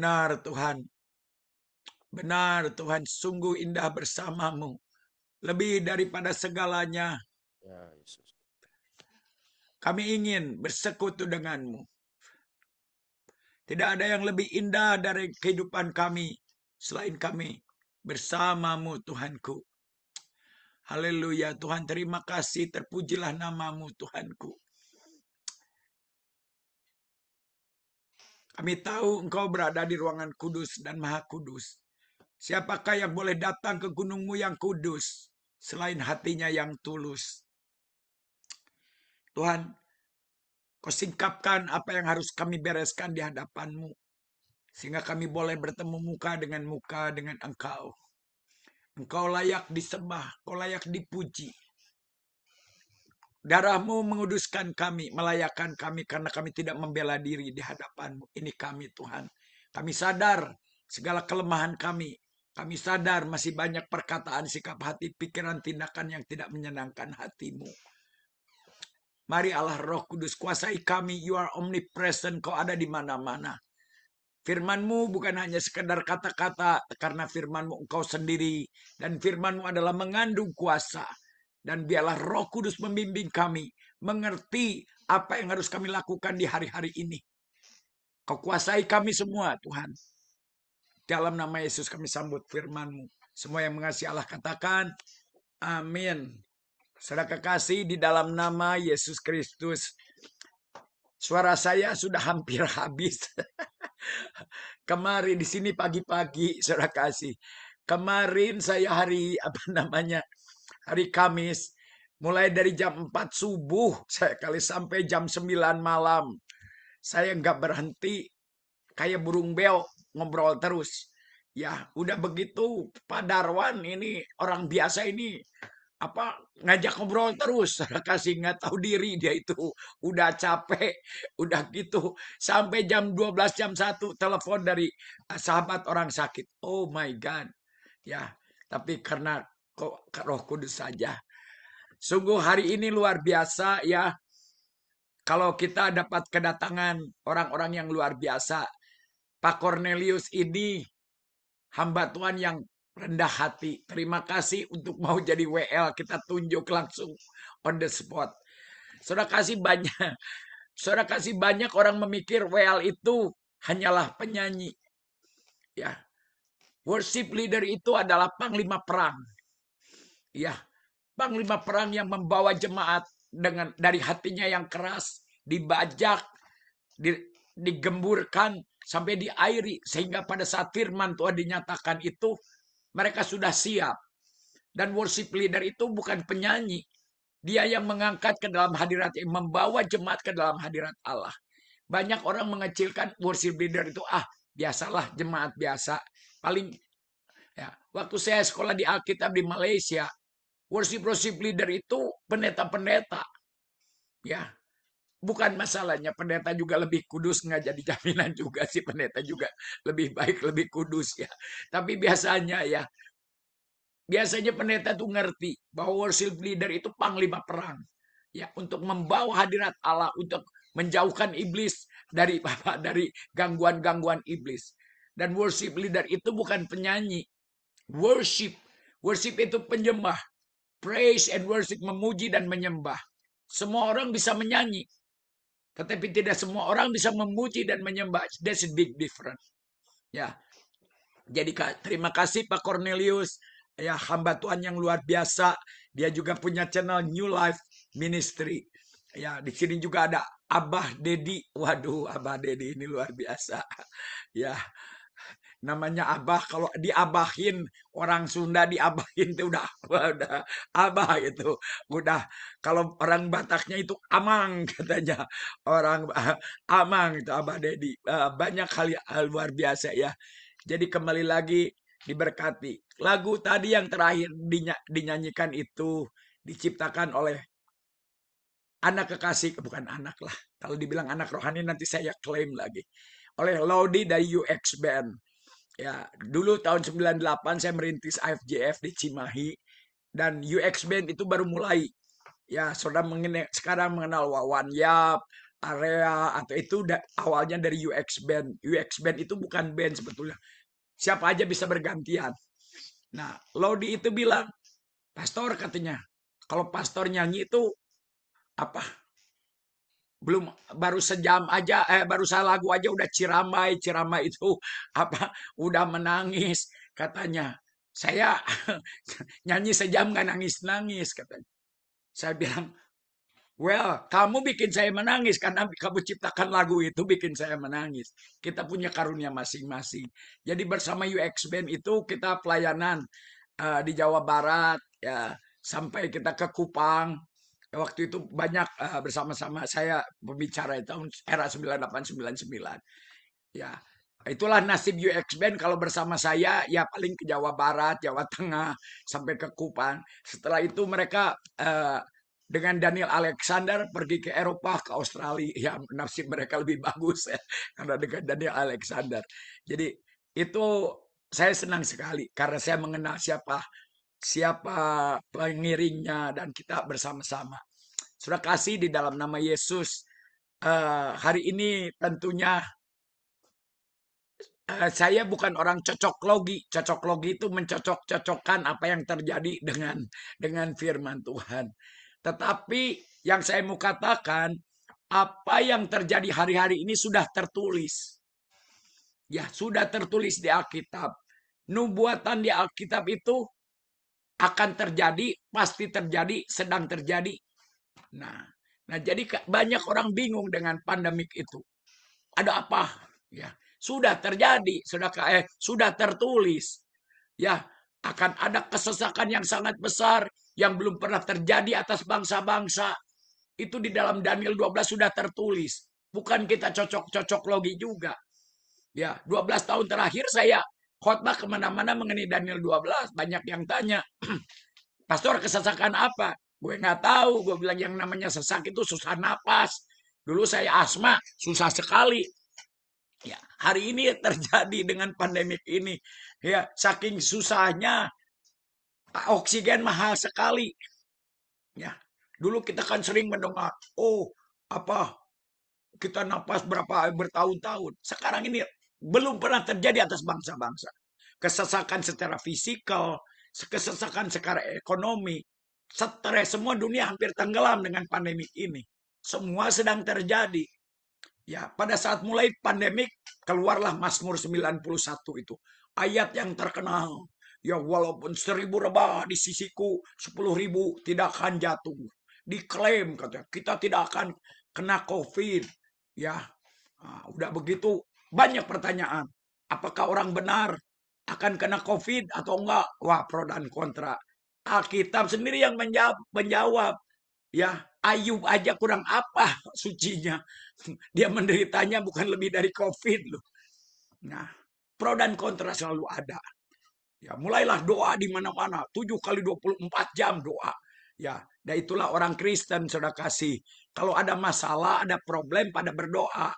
Benar Tuhan. Benar Tuhan, sungguh indah bersamamu. Lebih daripada segalanya. Ya, kami ingin bersekutu denganmu. Tidak ada yang lebih indah dari kehidupan kami selain kami bersamamu Tuhanku. Haleluya Tuhan terima kasih terpujilah namamu Tuhanku. Kami tahu engkau berada di ruangan kudus dan maha kudus. Siapakah yang boleh datang ke gunungmu yang kudus selain hatinya yang tulus? Tuhan, kau singkapkan apa yang harus kami bereskan di hadapanmu. Sehingga kami boleh bertemu muka dengan muka dengan engkau. Engkau layak disembah, engkau layak dipuji. Darahmu menguduskan kami, melayakan kami karena kami tidak membela diri di hadapanmu. Ini kami Tuhan. Kami sadar segala kelemahan kami. Kami sadar masih banyak perkataan, sikap hati, pikiran, tindakan yang tidak menyenangkan hatimu. Mari Allah Roh Kudus kuasai kami. You are omnipresent. Kau ada di mana-mana. Firmanmu bukan hanya sekedar kata-kata karena firmanmu engkau sendiri dan firmanmu adalah mengandung kuasa. Dan biarlah roh kudus membimbing kami mengerti apa yang harus kami lakukan di hari-hari ini. Kau kuasai kami semua Tuhan. Dalam nama Yesus kami sambut firman-Mu. Semua yang mengasihi Allah katakan, amin. Saudara kekasih di dalam nama Yesus Kristus. Suara saya sudah hampir habis. Kemarin di sini pagi-pagi, saudara kasih. Kemarin saya hari apa namanya hari Kamis mulai dari jam 4 subuh saya kali sampai jam 9 malam saya nggak berhenti kayak burung beo ngobrol terus ya udah begitu Pak Darwan ini orang biasa ini apa ngajak ngobrol terus kasih nggak tahu diri dia itu udah capek udah gitu sampai jam 12 jam 1 telepon dari eh, sahabat orang sakit oh my god ya tapi karena Roh Kudus saja. Sungguh hari ini luar biasa ya. Kalau kita dapat kedatangan orang-orang yang luar biasa. Pak Cornelius ini hamba Tuhan yang rendah hati. Terima kasih untuk mau jadi WL. Kita tunjuk langsung on the spot. Sudah kasih banyak. sudah kasih banyak orang memikir WL itu hanyalah penyanyi. Ya. Worship leader itu adalah panglima perang. Ya, panglima perang yang membawa jemaat dengan dari hatinya yang keras dibajak, di, digemburkan sampai diairi sehingga pada saat firman Tuhan dinyatakan itu mereka sudah siap. Dan worship leader itu bukan penyanyi. Dia yang mengangkat ke dalam hadirat, yang membawa jemaat ke dalam hadirat Allah. Banyak orang mengecilkan worship leader itu, ah biasalah jemaat biasa. Paling ya, waktu saya sekolah di Alkitab di Malaysia, Worship-worship leader itu pendeta-pendeta. Ya, bukan masalahnya pendeta juga lebih kudus nggak jadi jaminan juga sih pendeta juga lebih baik lebih kudus ya tapi biasanya ya biasanya pendeta tuh ngerti bahwa worship leader itu panglima perang ya untuk membawa hadirat Allah untuk menjauhkan iblis dari apa dari gangguan-gangguan iblis dan worship leader itu bukan penyanyi worship worship itu penyembah praise and worship, memuji dan menyembah. Semua orang bisa menyanyi, tetapi tidak semua orang bisa memuji dan menyembah. That's a big difference. Ya. Jadi terima kasih Pak Cornelius, ya hamba Tuhan yang luar biasa. Dia juga punya channel New Life Ministry. Ya, di sini juga ada Abah Dedi. Waduh, Abah Dedi ini luar biasa. Ya namanya abah kalau diabahin orang Sunda diabahin itu udah udah abah itu udah kalau orang Bataknya itu amang katanya orang amang itu abah Dedi eh, banyak hal hal luar biasa ya jadi kembali lagi diberkati lagu tadi yang terakhir dinyanyikan itu diciptakan oleh anak kekasih bukan anak lah kalau dibilang anak rohani nanti saya klaim lagi oleh Laudi dari UX Band Ya, dulu tahun 98 saya merintis AFJF di Cimahi dan UX Band itu baru mulai. Ya, saudara mengenai, sekarang mengenal Wawan Yap, Area atau itu da, awalnya dari UX Band. UX Band itu bukan band sebetulnya. Siapa aja bisa bergantian. Nah, Lodi itu bilang, "Pastor katanya, kalau pastor nyanyi itu apa? belum baru sejam aja eh baru salah lagu aja udah ciramai ciramai itu apa udah menangis katanya saya nyanyi sejam nggak nangis nangis katanya saya bilang well kamu bikin saya menangis karena kamu ciptakan lagu itu bikin saya menangis kita punya karunia masing-masing jadi bersama UX Band itu kita pelayanan uh, di Jawa Barat ya sampai kita ke Kupang waktu itu banyak uh, bersama-sama saya pembicara tahun era 9899 ya itulah nasib UX Band kalau bersama saya ya paling ke Jawa Barat Jawa Tengah sampai ke Kupang setelah itu mereka uh, dengan Daniel Alexander pergi ke Eropa, ke Australia. Ya, nasib mereka lebih bagus ya, karena dengan Daniel Alexander. Jadi itu saya senang sekali karena saya mengenal siapa siapa pengiringnya dan kita bersama-sama. sudah kasih di dalam nama Yesus. Uh, hari ini tentunya uh, saya bukan orang cocok logi. Cocok logi itu mencocok-cocokkan apa yang terjadi dengan dengan firman Tuhan. Tetapi yang saya mau katakan, apa yang terjadi hari-hari ini sudah tertulis. Ya, sudah tertulis di Alkitab. Nubuatan di Alkitab itu akan terjadi, pasti terjadi, sedang terjadi. Nah, nah jadi banyak orang bingung dengan pandemik itu. Ada apa? Ya, sudah terjadi, sudah eh, sudah tertulis. Ya, akan ada kesesakan yang sangat besar yang belum pernah terjadi atas bangsa-bangsa. Itu di dalam Daniel 12 sudah tertulis. Bukan kita cocok-cocok logi juga. Ya, 12 tahun terakhir saya khotbah kemana-mana mengenai Daniel 12. Banyak yang tanya, Pastor kesesakan apa? Gue nggak tahu. Gue bilang yang namanya sesak itu susah napas. Dulu saya asma, susah sekali. Ya, hari ini terjadi dengan pandemik ini. Ya, saking susahnya oksigen mahal sekali. Ya. Dulu kita kan sering mendengar, oh, apa kita napas berapa bertahun-tahun. Sekarang ini belum pernah terjadi atas bangsa-bangsa. Kesesakan secara fisikal, kesesakan secara ekonomi, stres, semua dunia hampir tenggelam dengan pandemi ini. Semua sedang terjadi. Ya, pada saat mulai pandemik, keluarlah Mazmur 91 itu. Ayat yang terkenal. Ya, walaupun seribu rebah di sisiku, sepuluh ribu tidak akan jatuh. Diklaim, kata kita tidak akan kena COVID. Ya, nah, udah begitu banyak pertanyaan. Apakah orang benar akan kena COVID atau enggak? Wah, pro dan kontra. Alkitab sendiri yang menjawab, menjawab. Ya, Ayub aja kurang apa sucinya. Dia menderitanya bukan lebih dari COVID loh. Nah, pro dan kontra selalu ada. Ya, mulailah doa di mana-mana. 7 kali 24 jam doa. Ya, dan itulah orang Kristen sudah kasih. Kalau ada masalah, ada problem pada berdoa.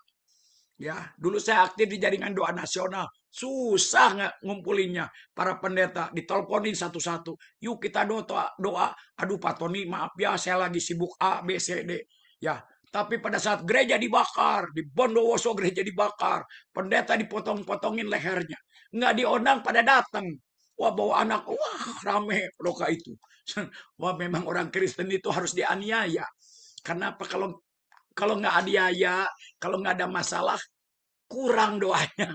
Ya, dulu saya aktif di jaringan doa nasional. Susah nggak ngumpulinnya para pendeta diteleponin satu-satu. Yuk kita doa, doa. Aduh Pak Tony, maaf ya saya lagi sibuk A, B, C, D. Ya, tapi pada saat gereja dibakar, di Bondowoso gereja dibakar, pendeta dipotong-potongin lehernya. Nggak diundang pada datang. Wah bawa anak, wah rame loka itu. Wah memang orang Kristen itu harus dianiaya. Kenapa kalau kalau nggak adiaya, kalau nggak ada masalah, kurang doanya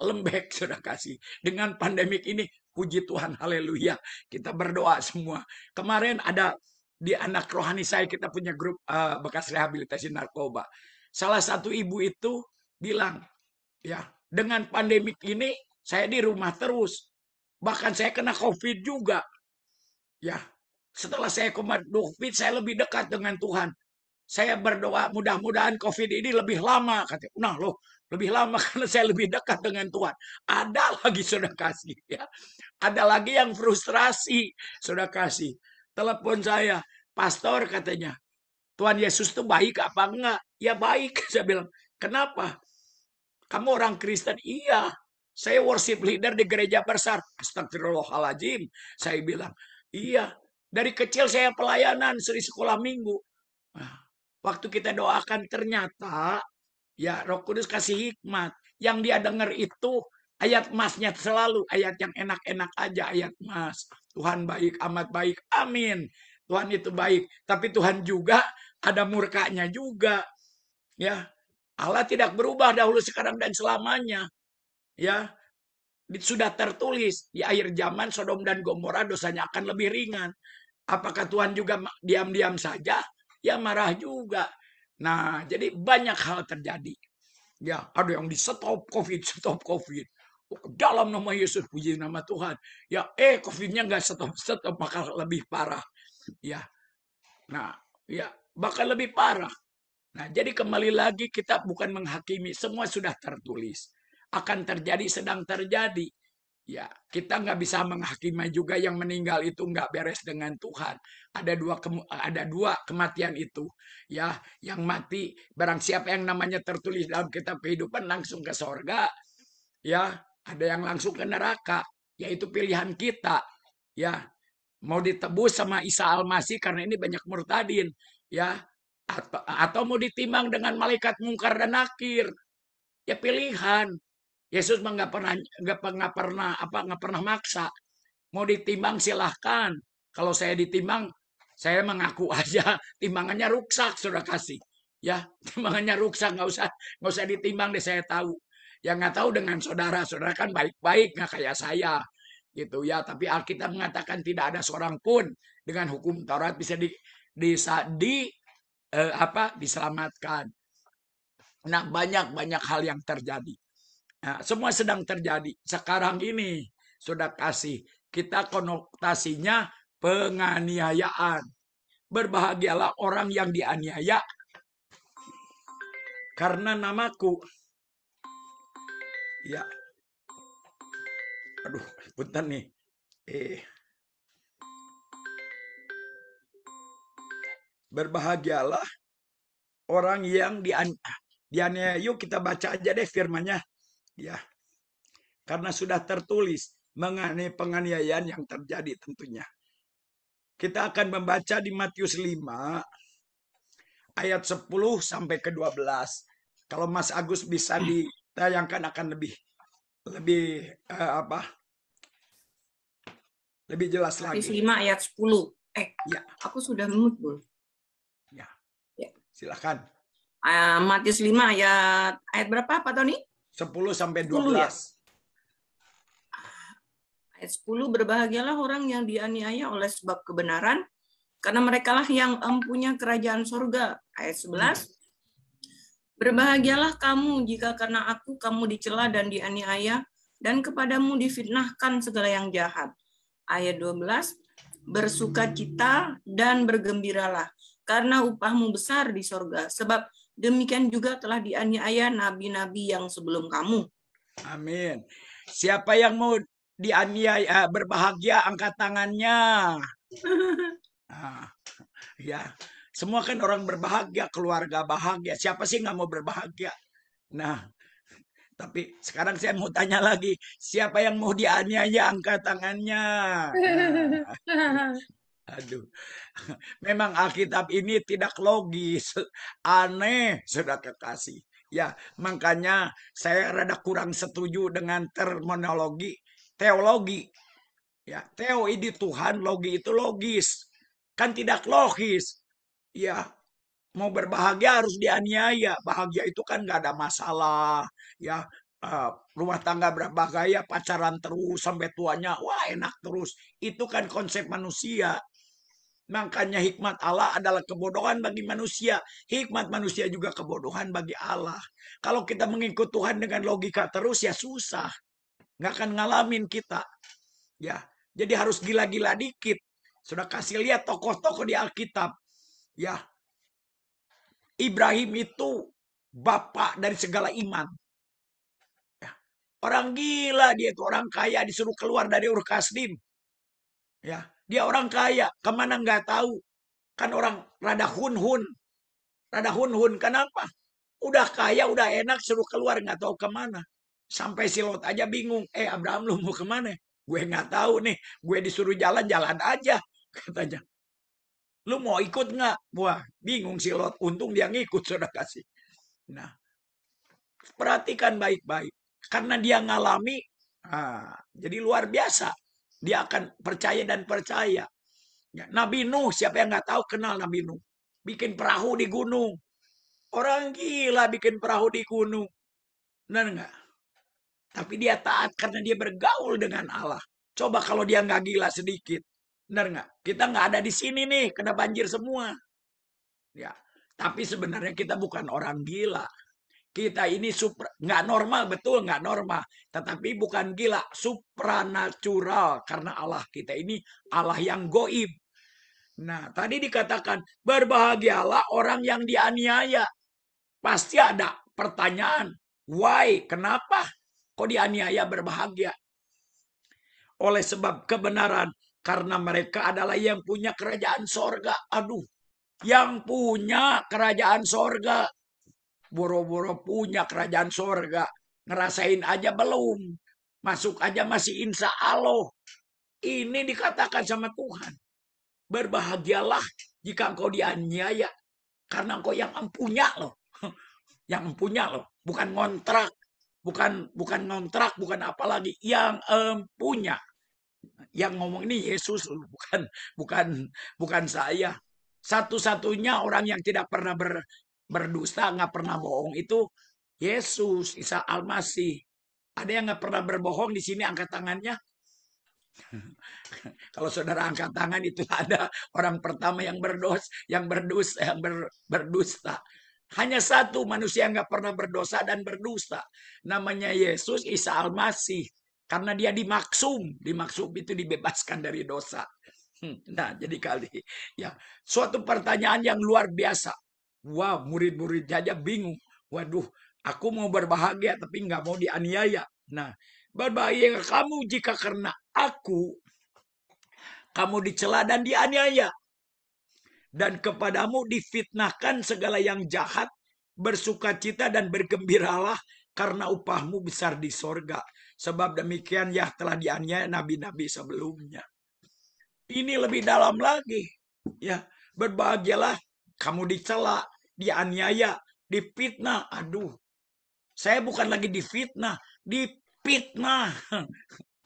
lembek sudah kasih dengan pandemik ini puji Tuhan haleluya kita berdoa semua kemarin ada di anak rohani saya kita punya grup uh, bekas rehabilitasi narkoba salah satu ibu itu bilang ya dengan pandemik ini saya di rumah terus bahkan saya kena covid juga ya setelah saya koma covid saya lebih dekat dengan Tuhan saya berdoa mudah-mudahan COVID ini lebih lama. Katanya, nah loh, lebih lama karena saya lebih dekat dengan Tuhan. Ada lagi sudah kasih ya. Ada lagi yang frustrasi sudah kasih. Telepon saya, pastor katanya, Tuhan Yesus itu baik apa enggak? Ya baik, saya bilang. Kenapa? Kamu orang Kristen? Iya. Saya worship leader di gereja besar. Astagfirullahaladzim. Saya bilang, iya. Dari kecil saya pelayanan, seri sekolah minggu. Nah, Waktu kita doakan ternyata ya Roh Kudus kasih hikmat. Yang dia dengar itu ayat emasnya selalu ayat yang enak-enak aja ayat emas. Tuhan baik, amat baik. Amin. Tuhan itu baik, tapi Tuhan juga ada murkanya juga. Ya. Allah tidak berubah dahulu sekarang dan selamanya. Ya. Sudah tertulis di akhir zaman Sodom dan Gomora dosanya akan lebih ringan. Apakah Tuhan juga diam-diam saja? ya marah juga. Nah, jadi banyak hal terjadi. Ya, ada yang di stop COVID, stop COVID. Oh, dalam nama Yesus, puji nama Tuhan. Ya, eh COVID-nya nggak stop, stop bakal lebih parah. Ya, nah, ya bakal lebih parah. Nah, jadi kembali lagi kita bukan menghakimi, semua sudah tertulis. Akan terjadi, sedang terjadi. Ya, kita nggak bisa menghakimi juga yang meninggal itu nggak beres dengan Tuhan. Ada dua ada dua kematian itu, ya, yang mati barang siapa yang namanya tertulis dalam kitab kehidupan langsung ke sorga, ya, ada yang langsung ke neraka, yaitu pilihan kita, ya. Mau ditebus sama Isa Almasih karena ini banyak murtadin, ya, atau atau mau ditimbang dengan malaikat mungkar dan nakir. Ya pilihan, Yesus mah nggak pernah nggak nggak pernah apa nggak pernah maksa. Mau ditimbang silahkan. Kalau saya ditimbang, saya mengaku aja timbangannya rusak sudah kasih. Ya, timbangannya rusak nggak usah nggak usah ditimbang deh saya tahu. Yang nggak tahu dengan saudara, saudara kan baik-baik nggak kayak saya gitu ya. Tapi Alkitab mengatakan tidak ada seorang pun dengan hukum Taurat bisa di bisa di eh, apa diselamatkan. Nah banyak banyak hal yang terjadi. Nah, semua sedang terjadi sekarang ini. Sudah kasih kita konotasinya penganiayaan. Berbahagialah orang yang dianiaya karena namaku. Ya. Aduh, punten nih. Eh. Berbahagialah orang yang dianiaya. Dianiaya, yuk kita baca aja deh firmanya. Ya. Karena sudah tertulis mengenai penganiayaan yang terjadi tentunya. Kita akan membaca di Matius 5 ayat 10 sampai ke 12. Kalau Mas Agus bisa ditayangkan akan lebih lebih uh, apa? Lebih jelas Matius lagi. Matius 5 ayat 10. Eh, ya. aku sudah mute, Ya. ya. Silakan. Uh, Matius 5 ayat ayat berapa Pak Tony? 10 sampai 12. 10 ya? Ayat 10 berbahagialah orang yang dianiaya oleh sebab kebenaran karena merekalah yang empunya kerajaan surga Ayat 11. Berbahagialah kamu jika karena aku kamu dicela dan dianiaya dan kepadamu difitnahkan segala yang jahat. Ayat 12. cita dan bergembiralah karena upahmu besar di sorga. Sebab demikian juga telah dianiaya nabi-nabi yang sebelum kamu. Amin. Siapa yang mau dianiaya eh, berbahagia angkat tangannya. Nah, ya, semua kan orang berbahagia, keluarga bahagia. Siapa sih nggak mau berbahagia? Nah, tapi sekarang saya mau tanya lagi, siapa yang mau dianiaya angkat tangannya? Nah. Aduh, memang Alkitab ini tidak logis, aneh, sudah kekasih. Ya, makanya saya rada kurang setuju dengan terminologi teologi. Ya, teo ini Tuhan, logi itu logis. Kan tidak logis. Ya, mau berbahagia harus dianiaya. Bahagia itu kan gak ada masalah. Ya, eh, rumah tangga berbahagia, pacaran terus sampai tuanya, wah enak terus. Itu kan konsep manusia. Makanya hikmat Allah adalah kebodohan bagi manusia. Hikmat manusia juga kebodohan bagi Allah. Kalau kita mengikut Tuhan dengan logika terus ya susah. Nggak akan ngalamin kita. Ya, jadi harus gila-gila dikit. Sudah kasih lihat tokoh-tokoh di Alkitab. Ya. Ibrahim itu bapak dari segala iman. Ya. Orang gila dia itu, orang kaya disuruh keluar dari Ur Ya, dia orang kaya, kemana nggak tahu. Kan orang rada hun-hun. Rada hun-hun, kenapa? Udah kaya, udah enak, suruh keluar, nggak tahu kemana. Sampai si Lot aja bingung. Eh, Abraham lu mau kemana? Gue nggak tahu nih. Gue disuruh jalan, jalan aja. Katanya. Lu mau ikut nggak? Wah, bingung si Lot. Untung dia ngikut, sudah kasih. Nah, perhatikan baik-baik. Karena dia ngalami, ah, jadi luar biasa dia akan percaya dan percaya. Ya, Nabi Nuh, siapa yang nggak tahu kenal Nabi Nuh? Bikin perahu di gunung. Orang gila bikin perahu di gunung. Benar nggak? Tapi dia taat karena dia bergaul dengan Allah. Coba kalau dia nggak gila sedikit. Benar nggak? Kita nggak ada di sini nih, kena banjir semua. Ya, tapi sebenarnya kita bukan orang gila. Kita ini supra, nggak normal betul nggak normal, tetapi bukan gila, supranatural karena Allah kita ini Allah yang goib. Nah tadi dikatakan berbahagialah orang yang dianiaya. Pasti ada pertanyaan, why, kenapa kok dianiaya berbahagia? Oleh sebab kebenaran, karena mereka adalah yang punya kerajaan sorga. Aduh, yang punya kerajaan sorga boro-boro punya kerajaan sorga. Ngerasain aja belum. Masuk aja masih insya Allah. Ini dikatakan sama Tuhan. Berbahagialah jika engkau dianiaya. Karena engkau yang empunya loh. yang empunya loh. Bukan ngontrak. Bukan bukan ngontrak, bukan apalagi. Yang empunya. Yang ngomong ini Yesus loh. Bukan, bukan, bukan saya. Satu-satunya orang yang tidak pernah ber, berdusta nggak pernah bohong itu Yesus Isa Almasih ada yang nggak pernah berbohong di sini angkat tangannya kalau saudara angkat tangan itu ada orang pertama yang berdos yang berdus yang ber, berdusta hanya satu manusia yang nggak pernah berdosa dan berdusta namanya Yesus Isa Almasih karena dia dimaksum dimaksum itu dibebaskan dari dosa hmm, Nah, jadi kali ya suatu pertanyaan yang luar biasa. Wah, murid-murid saja bingung. Waduh, aku mau berbahagia tapi nggak mau dianiaya. Nah, berbahaya kamu jika karena aku kamu dicela dan dianiaya. Dan kepadamu difitnahkan segala yang jahat, Bersuka cita dan bergembiralah karena upahmu besar di sorga. Sebab demikian ya telah dianiaya nabi-nabi sebelumnya. Ini lebih dalam lagi. Ya, berbahagialah kamu dicela, dianiaya, dipitnah. Aduh, saya bukan lagi difitnah, dipitnah.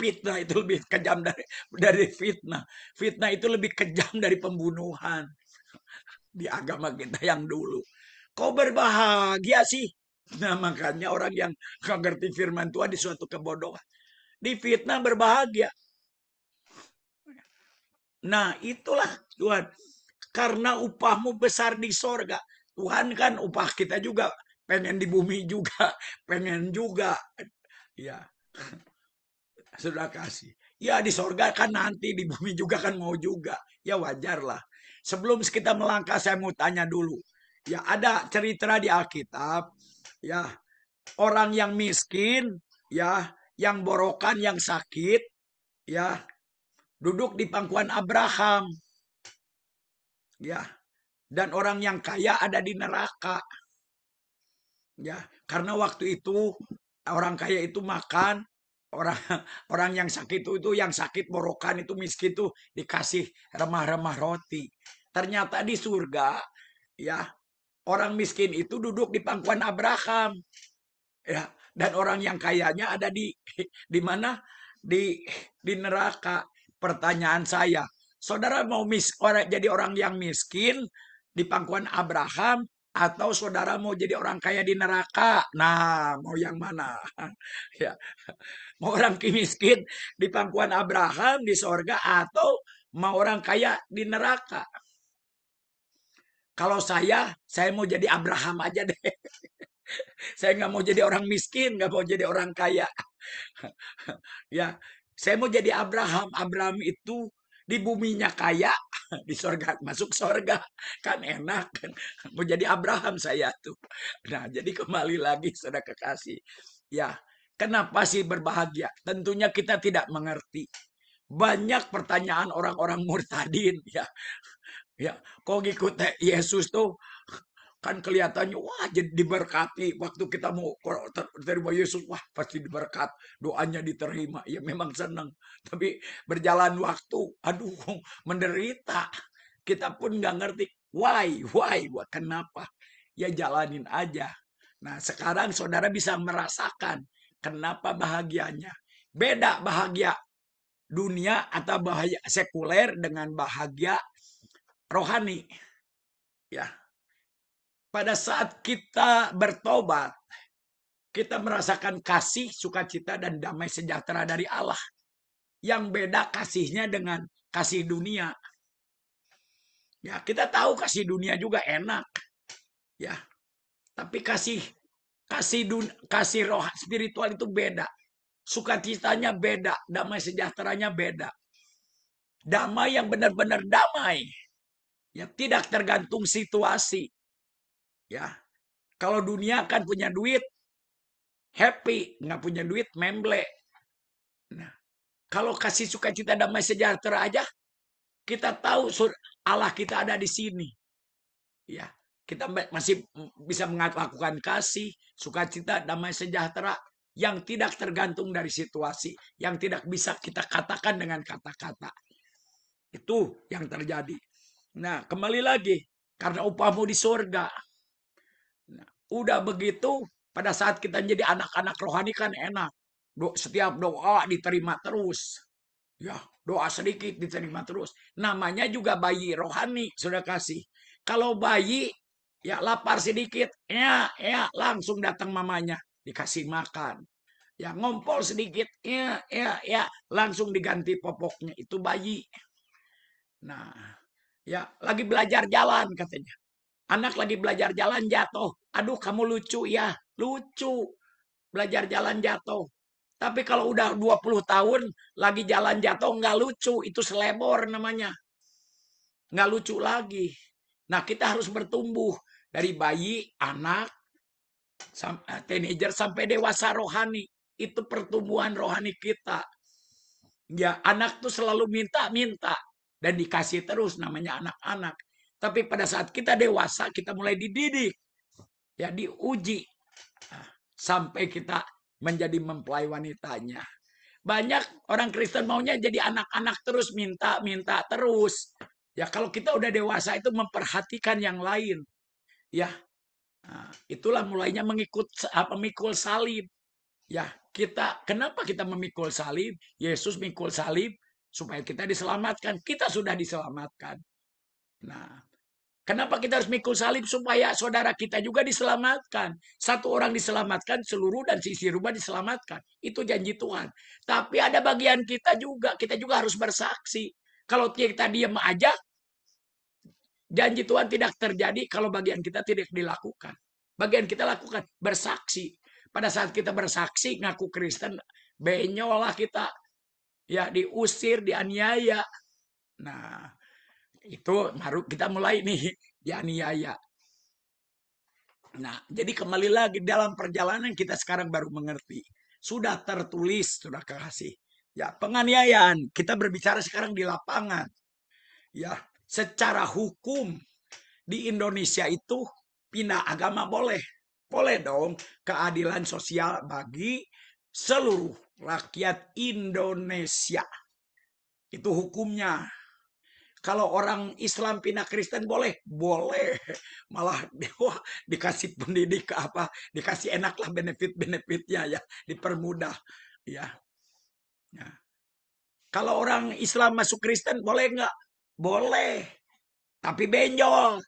Fitnah itu lebih kejam dari dari fitnah. Fitnah itu lebih kejam dari pembunuhan di agama kita yang dulu. Kau berbahagia sih. Nah makanya orang yang gak ngerti firman Tuhan di suatu kebodohan. Di fitnah berbahagia. Nah itulah Tuhan karena upahmu besar di sorga. Tuhan kan upah kita juga pengen di bumi juga, pengen juga. Ya, sudah kasih. Ya di sorga kan nanti, di bumi juga kan mau juga. Ya wajar lah. Sebelum kita melangkah saya mau tanya dulu. Ya ada cerita di Alkitab. Ya orang yang miskin, ya yang borokan, yang sakit. Ya duduk di pangkuan Abraham. Ya. Dan orang yang kaya ada di neraka. Ya, karena waktu itu orang kaya itu makan, orang orang yang sakit itu, itu yang sakit borokan itu miskin itu dikasih remah-remah roti. Ternyata di surga ya, orang miskin itu duduk di pangkuan Abraham. Ya, dan orang yang kayanya ada di di mana? Di di neraka. Pertanyaan saya, Saudara mau mis jadi orang yang miskin di pangkuan Abraham atau saudara mau jadi orang kaya di neraka. Nah, mau yang mana? ya. Mau orang miskin di pangkuan Abraham di sorga atau mau orang kaya di neraka. Kalau saya, saya mau jadi Abraham aja deh. saya nggak mau jadi orang miskin, nggak mau jadi orang kaya. ya, saya mau jadi Abraham. Abraham itu di buminya kaya, di sorga masuk sorga kan enak kan. Mau jadi Abraham saya tuh. Nah, jadi kembali lagi saudara kekasih. Ya, kenapa sih berbahagia? Tentunya kita tidak mengerti. Banyak pertanyaan orang-orang murtadin ya. Ya, kok ngikut Yesus tuh kan kelihatannya wah jadi diberkati waktu kita mau terima Yesus wah pasti diberkat doanya diterima ya memang senang tapi berjalan waktu aduh menderita kita pun nggak ngerti why why wah kenapa ya jalanin aja nah sekarang saudara bisa merasakan kenapa bahagianya beda bahagia dunia atau bahagia sekuler dengan bahagia rohani ya pada saat kita bertobat, kita merasakan kasih, sukacita, dan damai sejahtera dari Allah. Yang beda kasihnya dengan kasih dunia. Ya, kita tahu kasih dunia juga enak. Ya. Tapi kasih kasih dun, kasih roh spiritual itu beda. Sukacitanya beda, damai sejahteranya beda. Damai yang benar-benar damai. Ya, tidak tergantung situasi, Ya. Kalau dunia kan punya duit, happy. Nggak punya duit, memble. Nah, kalau kasih sukacita damai sejahtera aja, kita tahu Allah kita ada di sini. Ya, kita masih bisa melakukan kasih, sukacita, damai sejahtera yang tidak tergantung dari situasi, yang tidak bisa kita katakan dengan kata-kata. Itu yang terjadi. Nah, kembali lagi karena upahmu di surga. Udah begitu, pada saat kita jadi anak-anak rohani kan enak. Do, setiap doa diterima terus. Ya, doa sedikit diterima terus. Namanya juga bayi rohani, sudah kasih. Kalau bayi, ya lapar sedikit, ya, ya, langsung datang mamanya. Dikasih makan. Ya, ngompol sedikit, ya, ya, ya, langsung diganti popoknya. Itu bayi. Nah, ya, lagi belajar jalan katanya. Anak lagi belajar jalan jatuh. Aduh kamu lucu ya. Lucu. Belajar jalan jatuh. Tapi kalau udah 20 tahun lagi jalan jatuh nggak lucu. Itu selebor namanya. Nggak lucu lagi. Nah kita harus bertumbuh. Dari bayi, anak, eh, teenager sampai dewasa rohani. Itu pertumbuhan rohani kita. Ya anak tuh selalu minta-minta. Dan dikasih terus namanya anak-anak. Tapi pada saat kita dewasa, kita mulai dididik. Ya, diuji. Nah, sampai kita menjadi mempelai wanitanya. Banyak orang Kristen maunya jadi anak-anak terus minta-minta terus. Ya kalau kita udah dewasa itu memperhatikan yang lain. Ya. Nah, itulah mulainya mengikut apa ah, mikul salib. Ya, kita kenapa kita memikul salib? Yesus mikul salib supaya kita diselamatkan. Kita sudah diselamatkan. Nah, Kenapa kita harus mikul salib supaya saudara kita juga diselamatkan? Satu orang diselamatkan, seluruh dan sisi rumah diselamatkan. Itu janji Tuhan. Tapi ada bagian kita juga, kita juga harus bersaksi. Kalau kita diam aja, janji Tuhan tidak terjadi kalau bagian kita tidak dilakukan. Bagian kita lakukan bersaksi. Pada saat kita bersaksi ngaku Kristen, benyolah kita ya diusir, dianiaya. Nah, itu baru kita mulai nih dianiaya. Nah, jadi kembali lagi dalam perjalanan kita sekarang baru mengerti. Sudah tertulis, sudah kasih. Ya, penganiayaan. Kita berbicara sekarang di lapangan. Ya, secara hukum di Indonesia itu pindah agama boleh. Boleh dong keadilan sosial bagi seluruh rakyat Indonesia. Itu hukumnya. Kalau orang Islam pindah Kristen boleh? Boleh. Malah dewa dikasih pendidik apa? Dikasih enaklah benefit-benefitnya ya, dipermudah ya. ya. Kalau orang Islam masuk Kristen boleh nggak? Boleh. Tapi benjol.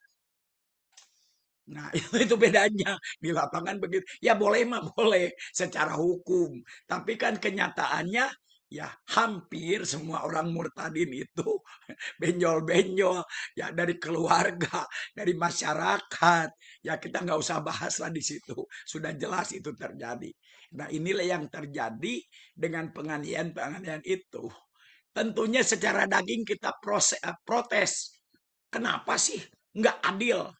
Nah, itu, itu bedanya di lapangan begitu. Ya boleh mah boleh secara hukum, tapi kan kenyataannya ya hampir semua orang murtadin itu benjol-benjol ya dari keluarga dari masyarakat ya kita nggak usah bahaslah di situ sudah jelas itu terjadi nah inilah yang terjadi dengan penganiayaan penganiayaan itu tentunya secara daging kita proses, eh, protes kenapa sih nggak adil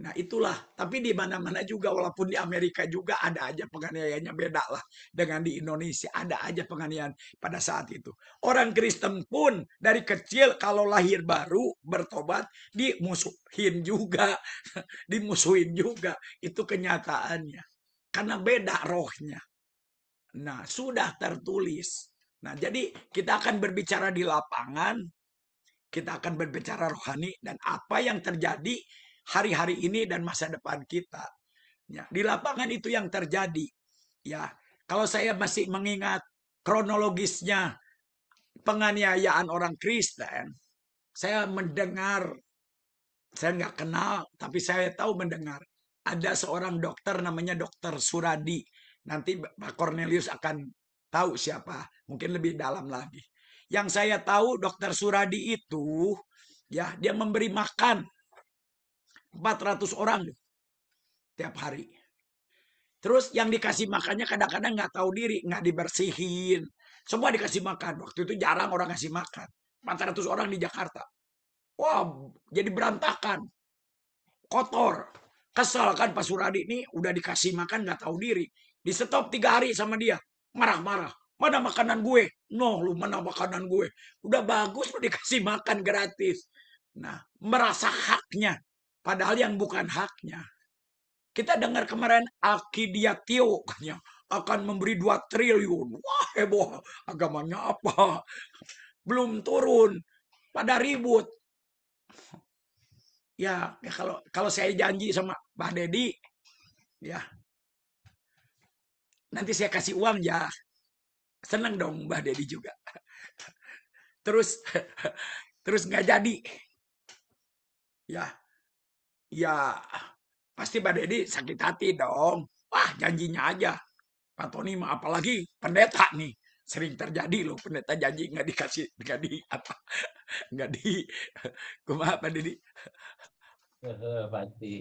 Nah itulah, tapi di mana-mana juga walaupun di Amerika juga ada aja penganiayaannya beda lah dengan di Indonesia. Ada aja penganiayaan pada saat itu. Orang Kristen pun dari kecil kalau lahir baru bertobat dimusuhin juga. dimusuhin juga. Itu kenyataannya. Karena beda rohnya. Nah sudah tertulis. Nah jadi kita akan berbicara di lapangan. Kita akan berbicara rohani dan apa yang terjadi hari-hari ini dan masa depan kita. Ya, di lapangan itu yang terjadi. Ya, kalau saya masih mengingat kronologisnya penganiayaan orang Kristen, saya mendengar, saya nggak kenal, tapi saya tahu mendengar ada seorang dokter namanya Dokter Suradi. Nanti Pak Cornelius akan tahu siapa, mungkin lebih dalam lagi. Yang saya tahu Dokter Suradi itu ya dia memberi makan 400 orang tiap hari. Terus yang dikasih makannya kadang-kadang nggak tahu diri, nggak dibersihin. Semua dikasih makan. Waktu itu jarang orang kasih makan. 400 orang di Jakarta. Wah, wow, jadi berantakan. Kotor. Kesel kan Pak Suradi ini udah dikasih makan nggak tahu diri. Di stop tiga hari sama dia. Marah-marah. Mana makanan gue? No, lu mana makanan gue? Udah bagus lu dikasih makan gratis. Nah, merasa haknya. Padahal yang bukan haknya. Kita dengar kemarin Akidiatio katanya akan memberi 2 triliun. Wah heboh, agamanya apa? Belum turun, pada ribut. Ya, ya kalau kalau saya janji sama Pak Dedi, ya nanti saya kasih uang ya. Seneng dong Mbah Dedi juga. Terus terus nggak jadi. Ya, Ya, pasti Pak Deddy sakit hati dong. Wah, janjinya aja. Pak Tony, apalagi pendeta nih. Sering terjadi loh pendeta janji nggak dikasih, nggak di apa, nggak di, kumaha Pak Deddy? kehe Pasti.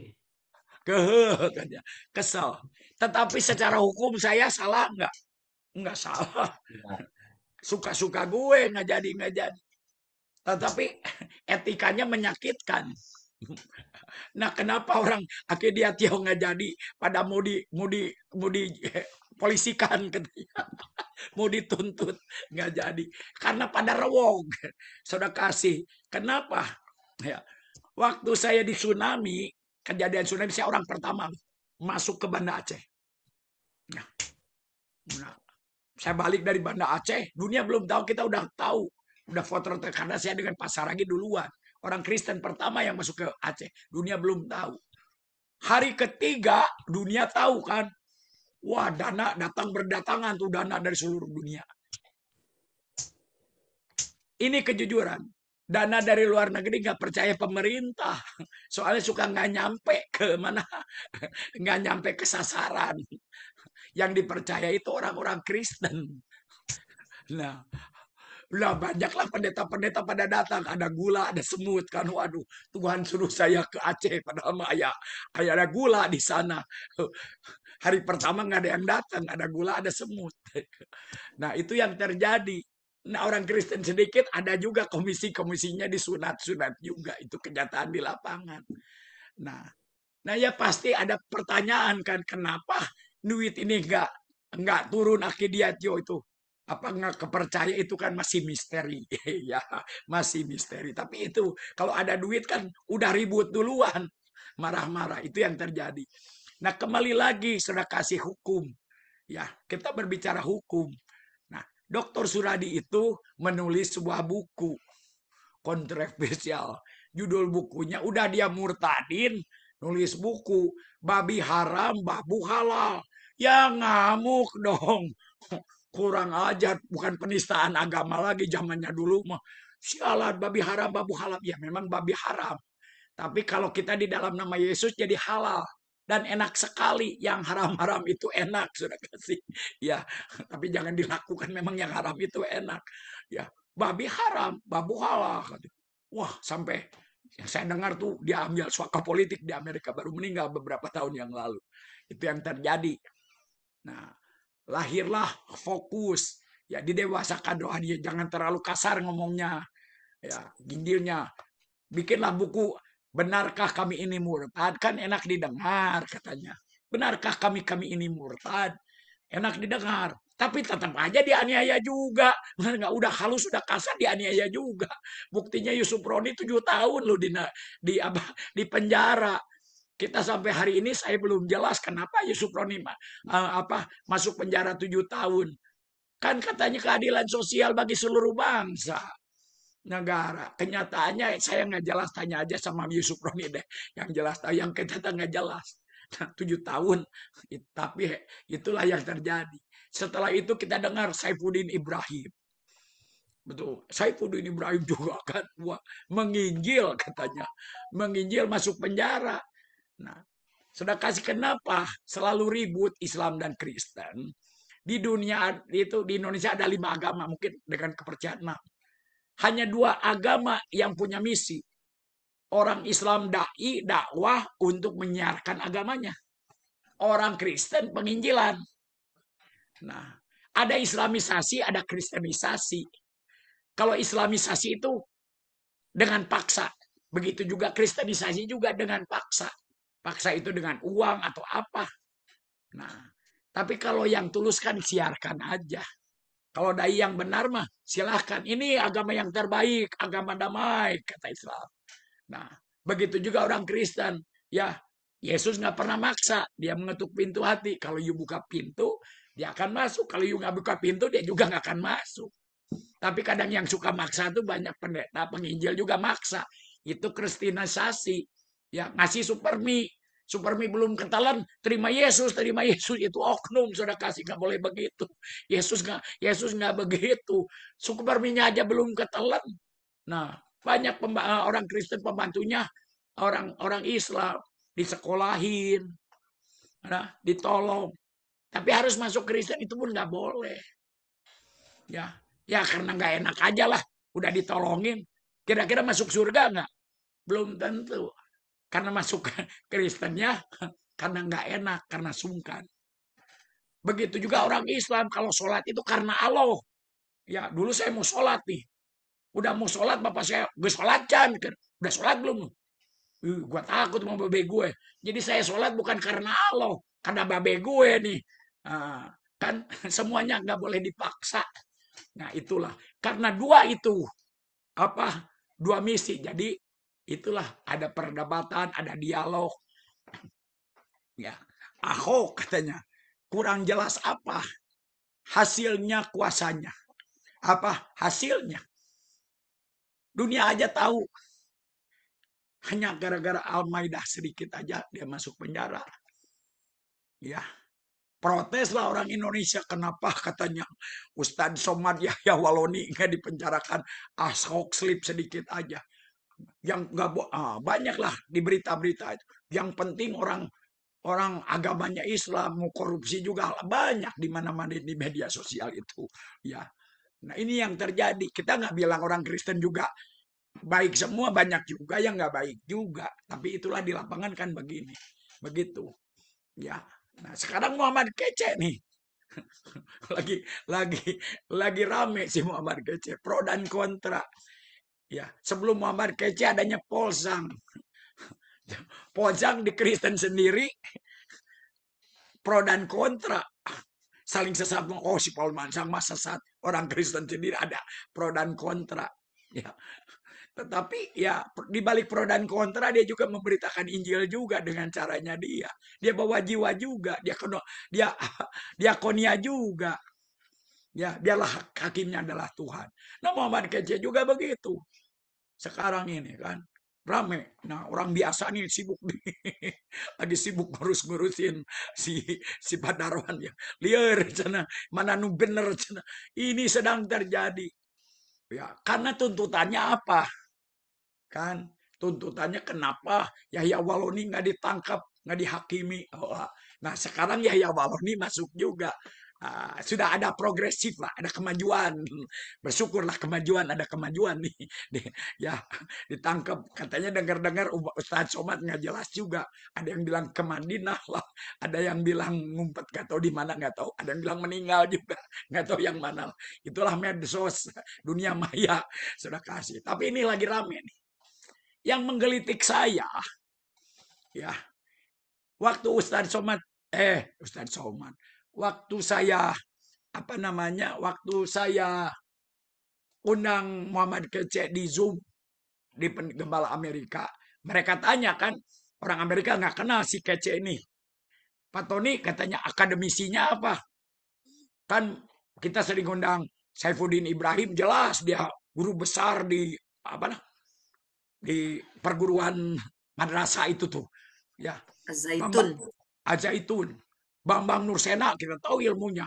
Kehe, kesel. Tetapi secara hukum saya salah nggak? Nggak salah. Iya. Suka-suka gue nggak jadi nggak jadi. Tetapi etikanya menyakitkan. Nah, kenapa orang akhirnya dia tiaw nggak jadi pada mau di mau di mau di eh, polisikan mau dituntut nggak jadi karena pada rewong sudah kasih. Kenapa? Ya. Waktu saya di tsunami, kejadian tsunami saya orang pertama masuk ke Banda Aceh. Nah, nah saya balik dari Banda Aceh, dunia belum tahu, kita udah tahu, udah foto karena saya dengan pasar lagi duluan. Orang Kristen pertama yang masuk ke Aceh. Dunia belum tahu. Hari ketiga dunia tahu kan. Wah dana datang berdatangan tuh dana dari seluruh dunia. Ini kejujuran. Dana dari luar negeri nggak percaya pemerintah. Soalnya suka nggak nyampe ke mana. Nggak nyampe ke sasaran. Yang dipercaya itu orang-orang Kristen. Nah, Udah banyaklah pendeta-pendeta pada datang. Ada gula, ada semut kan. Waduh, Tuhan suruh saya ke Aceh. Padahal mah ya, ayah, ayah ada gula di sana. Hari pertama nggak ada yang datang. Ada gula, ada semut. Nah itu yang terjadi. Nah orang Kristen sedikit ada juga komisi-komisinya di sunat Sunat juga. Itu kenyataan di lapangan. Nah, nah ya pasti ada pertanyaan kan. Kenapa duit ini nggak nggak turun yo itu apa nggak kepercaya itu kan masih misteri ya masih misteri tapi itu kalau ada duit kan udah ribut duluan marah-marah itu yang terjadi nah kembali lagi sudah kasih hukum ya kita berbicara hukum nah dokter Suradi itu menulis sebuah buku kontroversial judul bukunya udah dia murtadin nulis buku babi haram babu halal ya ngamuk dong kurang ajar bukan penistaan agama lagi zamannya dulu mah sialan babi haram babu halal ya memang babi haram tapi kalau kita di dalam nama Yesus jadi halal dan enak sekali yang haram-haram itu enak sudah kasih ya tapi jangan dilakukan memang yang haram itu enak ya babi haram babu halal wah sampai yang saya dengar tuh dia ambil suaka politik di Amerika baru meninggal beberapa tahun yang lalu itu yang terjadi nah lahirlah fokus ya didewasakan doa dia jangan terlalu kasar ngomongnya ya gindilnya bikinlah buku benarkah kami ini murtad kan enak didengar katanya benarkah kami kami ini murtad enak didengar tapi tetap aja dianiaya juga nggak udah halus sudah kasar dianiaya juga buktinya Yusuf Roni tujuh tahun loh di di apa di penjara kita sampai hari ini saya belum jelas kenapa Yusuf Roni uh, apa masuk penjara tujuh tahun. Kan katanya keadilan sosial bagi seluruh bangsa negara. Kenyataannya saya nggak jelas tanya aja sama Yusuf Roni deh. Yang jelas tahu yang kita nggak jelas. Nah, tujuh tahun. Tapi itulah yang terjadi. Setelah itu kita dengar Saifuddin Ibrahim. Betul. Saifuddin Ibrahim juga kan wah, menginjil katanya. Menginjil masuk penjara. Nah, sudah kasih kenapa selalu ribut Islam dan Kristen? Di dunia itu di Indonesia ada lima agama mungkin dengan kepercayaan nah, Hanya dua agama yang punya misi. Orang Islam dai dakwah untuk menyiarkan agamanya. Orang Kristen penginjilan. Nah, ada Islamisasi, ada Kristenisasi. Kalau Islamisasi itu dengan paksa, begitu juga Kristenisasi juga dengan paksa. Paksa itu dengan uang atau apa. Nah, tapi kalau yang tulus kan siarkan aja. Kalau dai yang benar mah silahkan. Ini agama yang terbaik, agama damai, kata Islam. Nah, begitu juga orang Kristen. Ya, Yesus nggak pernah maksa. Dia mengetuk pintu hati. Kalau you buka pintu, dia akan masuk. Kalau you nggak buka pintu, dia juga nggak akan masuk. Tapi kadang yang suka maksa tuh banyak pendeta, penginjil juga maksa. Itu kristinasasi. Ya, ngasih supermi, supermi belum ketalan, terima Yesus, terima Yesus. Itu oknum, sudah kasih, nggak boleh begitu. Yesus nggak Yesus nggak begitu. superminya aja belum ketelan. Nah, banyak eh, orang Kristen pembantunya, orang orang Islam, disekolahin, nah, ditolong. Tapi harus masuk Kristen itu pun nggak boleh. Ya, ya karena nggak enak aja lah. Udah ditolongin, Kira-kira masuk surga nggak? Belum tentu. Karena masuk Kristen ya, karena nggak enak, karena sungkan. Begitu juga orang Islam kalau sholat itu karena Allah. Ya dulu saya mau sholat nih, udah mau sholat bapak saya gue sholat jam udah sholat belum Uh, gue takut sama babe gue. Jadi saya sholat bukan karena Allah, karena babe gue nih. Uh, kan semuanya nggak boleh dipaksa. Nah itulah karena dua itu apa dua misi. Jadi Itulah ada perdebatan, ada dialog. Ya, Ahok katanya kurang jelas apa hasilnya kuasanya. Apa hasilnya? Dunia aja tahu. Hanya gara-gara Al-Maidah sedikit aja dia masuk penjara. Ya. Proteslah orang Indonesia kenapa katanya Ustadz Somad Yahya Waloni nggak dipenjarakan. Ashok ah, slip sedikit aja yang gak ah, banyaklah di berita-berita itu. Yang penting orang orang agamanya Islam mau korupsi juga banyak di mana-mana di media sosial itu ya. Nah ini yang terjadi. Kita nggak bilang orang Kristen juga baik semua banyak juga yang nggak baik juga. Tapi itulah di lapangan kan begini, begitu ya. Nah sekarang Muhammad kece nih lagi lagi lagi rame si Muhammad Kece pro dan kontra Ya, sebelum Muhammad Kece adanya Polsang. Polsang di Kristen sendiri pro dan kontra saling sesat oh si Paul Mansang mah sesat orang Kristen sendiri ada pro dan kontra ya tetapi ya di balik pro dan kontra dia juga memberitakan Injil juga dengan caranya dia dia bawa jiwa juga dia kena dia konia juga Ya, biarlah hakimnya adalah Tuhan. Nah, Muhammad Kece juga begitu. Sekarang ini kan rame. Nah, orang biasa nih sibuk nih. lagi sibuk ngurus-ngurusin si si Badarwan ya. Liar cina, mana nu bener cina. Ini sedang terjadi. Ya, karena tuntutannya apa? Kan tuntutannya kenapa Yahya Waloni nggak ditangkap, nggak dihakimi. Oh, ah. nah, sekarang Yahya Waloni masuk juga. Ah, sudah ada progresif lah, ada kemajuan. Bersyukurlah kemajuan, ada kemajuan nih. Di, ya, ditangkap katanya dengar-dengar Ustaz Somad nggak jelas juga. Ada yang bilang ke Madinah lah, ada yang bilang ngumpet nggak tahu di mana nggak tahu, ada yang bilang meninggal juga nggak tahu yang mana. Itulah medsos dunia maya sudah kasih. Tapi ini lagi rame nih. Yang menggelitik saya, ya, waktu Ustaz Somad, eh Ustaz Somad, waktu saya apa namanya waktu saya undang Muhammad Kece di Zoom di Gembala Amerika mereka tanya kan orang Amerika nggak kenal si Kece ini Pak Tony katanya akademisinya apa kan kita sering undang Saifuddin Ibrahim jelas dia guru besar di apa nah, di perguruan madrasah itu tuh ya Azaitun Azaitun Bambang Nursena kita tahu ilmunya.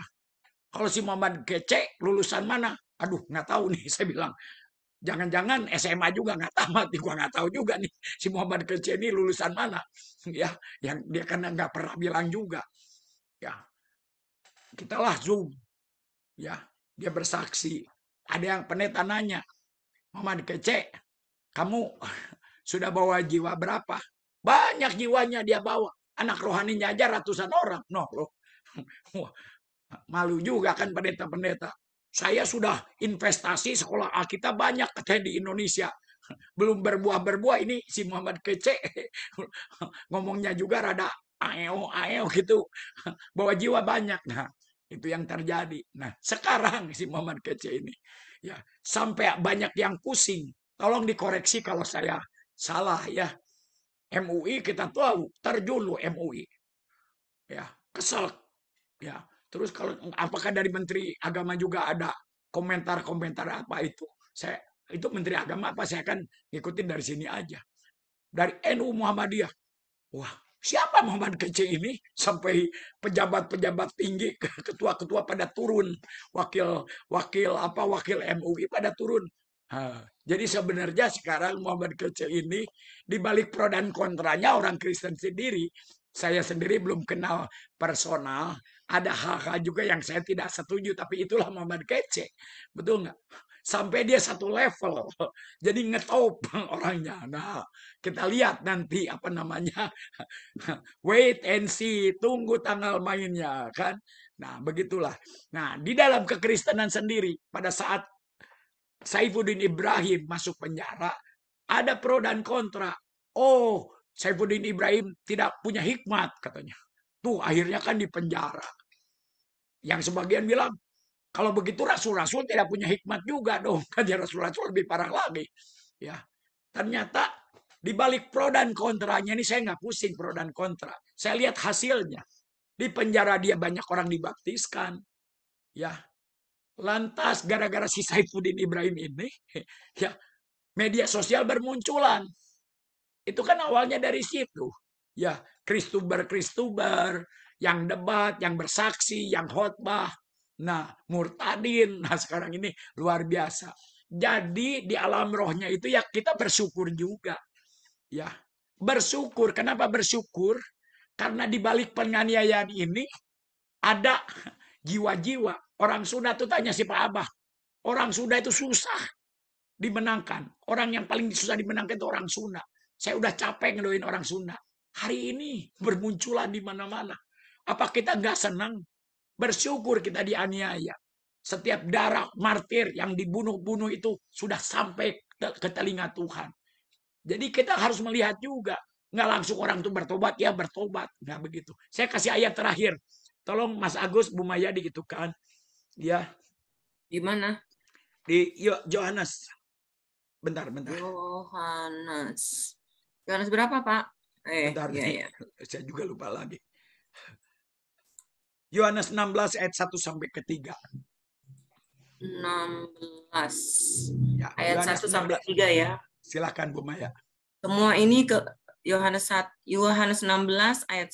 Kalau si Muhammad Gece lulusan mana? Aduh, nggak tahu nih. Saya bilang, jangan-jangan SMA juga nggak tamat gua nggak tahu juga nih si Muhammad Gece ini lulusan mana. Ya, yang dia kan nggak pernah bilang juga. Ya, kita lah zoom. Ya, dia bersaksi. Ada yang pendeta nanya, Muhammad Gece, kamu sudah bawa jiwa berapa? Banyak jiwanya dia bawa. Anak rohaninya aja ratusan orang. No, loh. Malu juga kan pendeta-pendeta. Saya sudah investasi sekolah kita banyak katanya di Indonesia. Belum berbuah-berbuah ini si Muhammad Kece. Ngomongnya juga rada aeo aeo gitu. Bawa jiwa banyak. Nah, itu yang terjadi. Nah, sekarang si Muhammad Kece ini ya sampai banyak yang pusing. Tolong dikoreksi kalau saya salah ya. MUI kita tahu terjulu MUI. Ya, kesel. Ya. Terus kalau apakah dari Menteri Agama juga ada komentar-komentar apa itu? Saya itu Menteri Agama apa saya akan ikutin dari sini aja. Dari NU Muhammadiyah. Wah, siapa Muhammad kece ini sampai pejabat-pejabat tinggi ketua-ketua pada turun, wakil wakil apa wakil MUI pada turun. Jadi sebenarnya sekarang Muhammad kecil ini di balik pro dan kontranya orang Kristen sendiri. Saya sendiri belum kenal personal. Ada hal-hal juga yang saya tidak setuju. Tapi itulah Muhammad kece. Betul nggak? Sampai dia satu level. Jadi ngetop orangnya. Nah, kita lihat nanti apa namanya. Wait and see. Tunggu tanggal mainnya. kan? Nah, begitulah. Nah, di dalam kekristenan sendiri, pada saat Saifuddin Ibrahim masuk penjara, ada pro dan kontra. Oh, Saifuddin Ibrahim tidak punya hikmat katanya. Tuh akhirnya kan di penjara. Yang sebagian bilang, kalau begitu rasul-rasul tidak punya hikmat juga dong. Katanya rasul-rasul lebih parah lagi. Ya, ternyata di balik pro dan kontranya ini saya nggak pusing pro dan kontra. Saya lihat hasilnya. Di penjara dia banyak orang dibaptiskan. Ya, Lantas gara-gara si Saifuddin Ibrahim ini, ya media sosial bermunculan. Itu kan awalnya dari situ. Ya, Kristuber-Kristuber, yang debat, yang bersaksi, yang khotbah. Nah, murtadin. Nah, sekarang ini luar biasa. Jadi di alam rohnya itu ya kita bersyukur juga. Ya, bersyukur. Kenapa bersyukur? Karena di balik penganiayaan ini ada jiwa-jiwa. Orang Sunda itu tanya si Pak Abah. Orang Sunda itu susah dimenangkan. Orang yang paling susah dimenangkan itu orang Sunda. Saya udah capek ngedoin orang Sunda. Hari ini bermunculan di mana-mana. Apa kita nggak senang? Bersyukur kita dianiaya. Setiap darah martir yang dibunuh-bunuh itu sudah sampai ke telinga Tuhan. Jadi kita harus melihat juga. Nggak langsung orang itu bertobat, ya bertobat. Nggak begitu. Saya kasih ayat terakhir. Tolong Mas Agus, Bu Maya digitukan. Ya. Di mana? Di yuk Johannes. Bentar, bentar. Johannes. Johannes berapa, Pak? Eh, bentar, iya, iya. Saya juga lupa lagi. Yohanes 16 ayat 1 sampai ketiga 16 ya, ayat Yohanes 1 sampai 3 ya. silahkan Bu Maya. Semua ini ke Yohanes Yohanes 16 ayat 1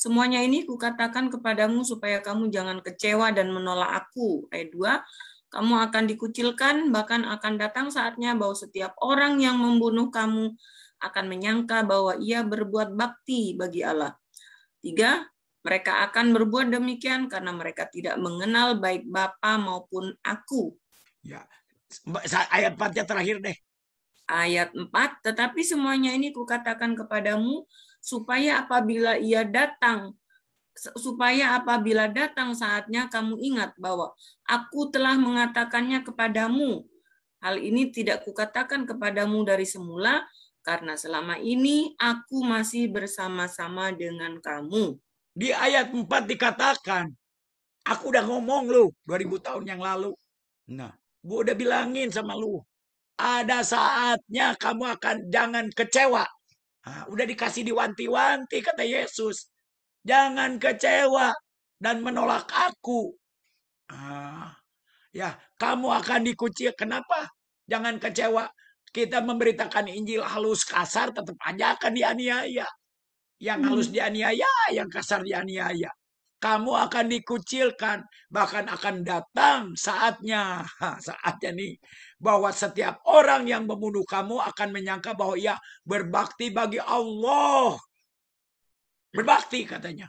Semuanya ini kukatakan kepadamu supaya kamu jangan kecewa dan menolak aku. Ayat 2, kamu akan dikucilkan, bahkan akan datang saatnya bahwa setiap orang yang membunuh kamu akan menyangka bahwa ia berbuat bakti bagi Allah. Tiga, mereka akan berbuat demikian karena mereka tidak mengenal baik Bapa maupun aku. Ya. Ayat 4 terakhir deh. Ayat empat. tetapi semuanya ini kukatakan kepadamu supaya apabila ia datang supaya apabila datang saatnya kamu ingat bahwa aku telah mengatakannya kepadamu. Hal ini tidak kukatakan kepadamu dari semula karena selama ini aku masih bersama-sama dengan kamu. Di ayat 4 dikatakan, aku udah ngomong lu 2000 tahun yang lalu. Nah, gua udah bilangin sama lu, ada saatnya kamu akan jangan kecewa Nah, udah dikasih diwanti-wanti kata Yesus. Jangan kecewa dan menolak aku. Ah, ya, kamu akan dikucil. Kenapa? Jangan kecewa. Kita memberitakan Injil halus kasar tetap aja akan dianiaya. Yang hmm. halus dianiaya, yang kasar dianiaya kamu akan dikucilkan, bahkan akan datang saatnya, saatnya nih, bahwa setiap orang yang membunuh kamu akan menyangka bahwa ia berbakti bagi Allah. Berbakti katanya.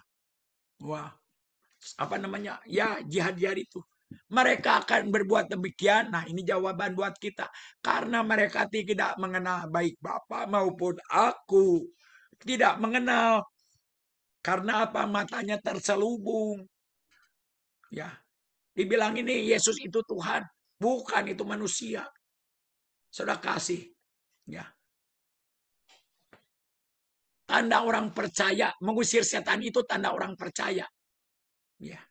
Wah, apa namanya? Ya, jihad jihad itu. Mereka akan berbuat demikian. Nah, ini jawaban buat kita. Karena mereka tidak mengenal baik Bapak maupun aku. Tidak mengenal karena apa? Matanya terselubung. Ya. Dibilang ini Yesus itu Tuhan, bukan itu manusia. Sudah kasih. Ya. Tanda orang percaya, mengusir setan itu tanda orang percaya. Ya.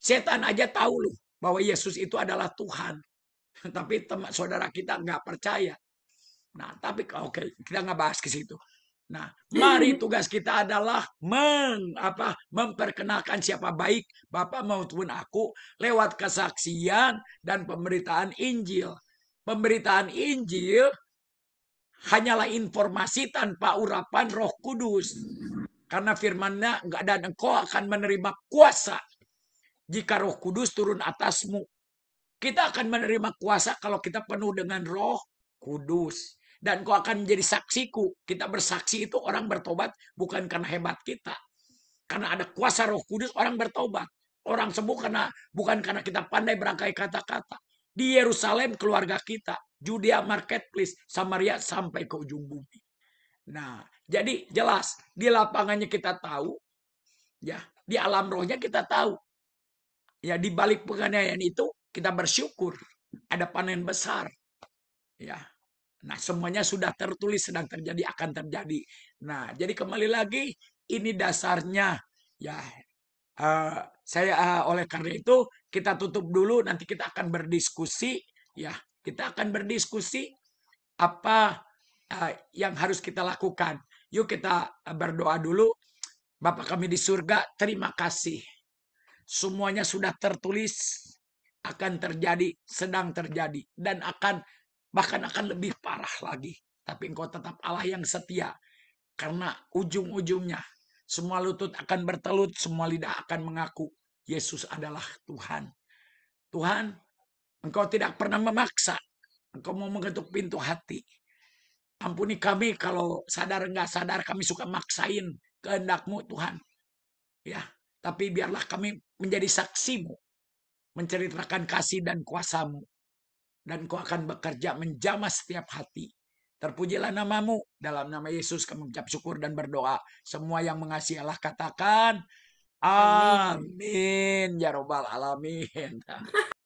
Setan aja tahu loh bahwa Yesus itu adalah Tuhan. Tapi teman saudara kita nggak percaya. Nah, tapi oke, okay, kita nggak bahas ke situ. Nah, mari tugas kita adalah meng, apa, memperkenalkan siapa baik Bapak maupun aku lewat kesaksian dan pemberitaan Injil. Pemberitaan Injil hanyalah informasi tanpa urapan Roh Kudus. Karena FirmanNya nya enggak dan engkau akan menerima kuasa jika Roh Kudus turun atasmu. Kita akan menerima kuasa kalau kita penuh dengan Roh Kudus dan kau akan menjadi saksiku. Kita bersaksi itu orang bertobat bukan karena hebat kita. Karena ada kuasa roh kudus orang bertobat. Orang sembuh karena bukan karena kita pandai berangkai kata-kata. Di Yerusalem keluarga kita. Judea marketplace. Samaria sampai ke ujung bumi. Nah, jadi jelas. Di lapangannya kita tahu. ya Di alam rohnya kita tahu. Ya, di balik penganiayaan itu kita bersyukur. Ada panen besar. Ya, Nah, semuanya sudah tertulis sedang terjadi akan terjadi. Nah, jadi kembali lagi ini dasarnya ya uh, saya uh, oleh karena itu kita tutup dulu nanti kita akan berdiskusi ya, kita akan berdiskusi apa uh, yang harus kita lakukan. Yuk kita berdoa dulu. Bapak kami di surga, terima kasih. Semuanya sudah tertulis akan terjadi, sedang terjadi dan akan bahkan akan lebih parah lagi. Tapi engkau tetap Allah yang setia. Karena ujung-ujungnya semua lutut akan bertelut, semua lidah akan mengaku Yesus adalah Tuhan. Tuhan, engkau tidak pernah memaksa. Engkau mau mengetuk pintu hati. Ampuni kami kalau sadar enggak sadar kami suka maksain kehendakmu Tuhan. Ya, tapi biarlah kami menjadi saksimu. Menceritakan kasih dan kuasamu dan kau akan bekerja menjama setiap hati. Terpujilah namamu. Dalam nama Yesus kami ucap syukur dan berdoa. Semua yang mengasihi Allah katakan, Amin. Amin. Ya Robbal Alamin.